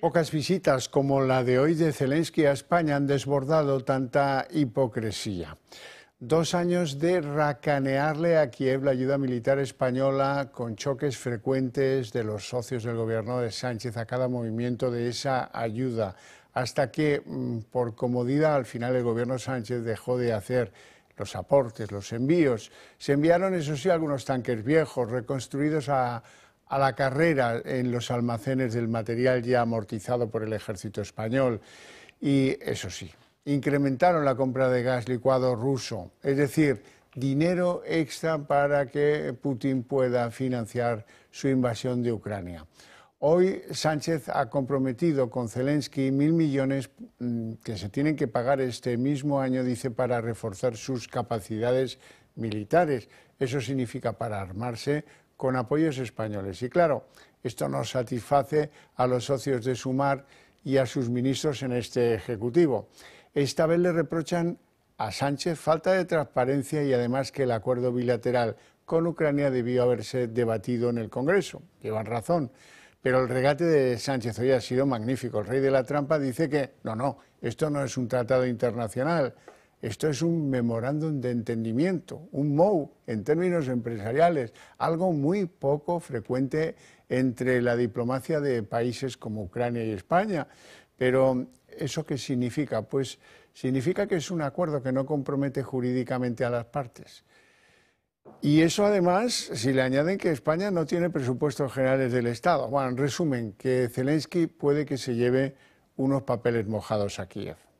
Pocas visitas como la de hoy de Zelensky a España han desbordado tanta hipocresía. Dos años de racanearle a Kiev la ayuda militar española con choques frecuentes de los socios del gobierno de Sánchez a cada movimiento de esa ayuda, hasta que mm, por comodidad al final el gobierno Sánchez dejó de hacer los aportes, los envíos. Se enviaron, eso sí, algunos tanques viejos reconstruidos a a la carrera en los almacenes del material ya amortizado por el ejército español. Y eso sí, incrementaron la compra de gas licuado ruso, es decir, dinero extra para que Putin pueda financiar su invasión de Ucrania. Hoy Sánchez ha comprometido con Zelensky mil millones mm, que se tienen que pagar este mismo año, dice, para reforzar sus capacidades militares. Eso significa para armarse, con apoyos españoles. Y claro, esto no satisface a los socios de Sumar y a sus ministros en este Ejecutivo. Esta vez le reprochan a Sánchez falta de transparencia y además que el acuerdo bilateral con Ucrania debió haberse debatido en el Congreso. Llevan razón. Pero el regate de Sánchez hoy ha sido magnífico. El rey de la trampa dice que no, no, esto no es un tratado internacional. Esto es un memorándum de entendimiento, un MOU en términos empresariales, algo muy poco frecuente entre la diplomacia de países como Ucrania y España. Pero ¿eso qué significa? Pues significa que es un acuerdo que no compromete jurídicamente a las partes. Y eso además, si le añaden que España no tiene presupuestos generales del Estado. Bueno, en resumen, que Zelensky puede que se lleve unos papeles mojados a Kiev.